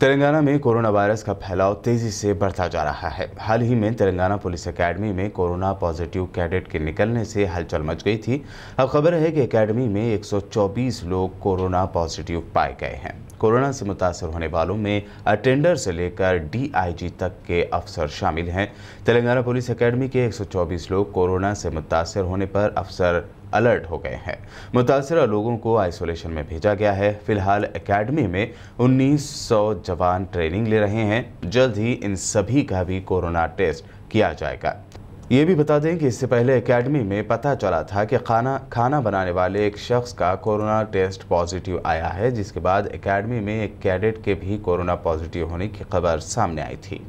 तेलंगाना में corona virus का फैलाव तेजी से बढ़ता जा रहा है हाल ही में तेलंगाना पुलिस एकेडमी में कोरोना पॉजिटिव कैडेट के निकलने से हलचल मच गई थी अब खबर है कि एकेडमी में 124 लोग कोरोना पॉजिटिव पाए गए हैं कोरोना से मुतासर होने वालों में अटेंडर से लेकर डीआईजी तक के अफसर शामिल हैं तेलंगाना पुलिस अकेडमी के एक लोग कोरोना से मुतासर होने पर अफसर अलर्ट हो गए हैं मुतासर लोगों को आइसोलेशन में भेजा गया है फिलहाल एकेडमी में 1900 जवान ट्रेनिंग ले रहे हैं जल्द ही इन सभी का भी कोरोना टेस्ट किया जाएगा ये भी बता दें कि इससे पहले एकेडमी में पता चला था कि खाना खाना बनाने वाले एक शख्स का कोरोना टेस्ट पॉजिटिव आया है जिसके बाद एकेडमी में एक कैडेट के भी कोरोना पॉजिटिव होने की खबर सामने आई थी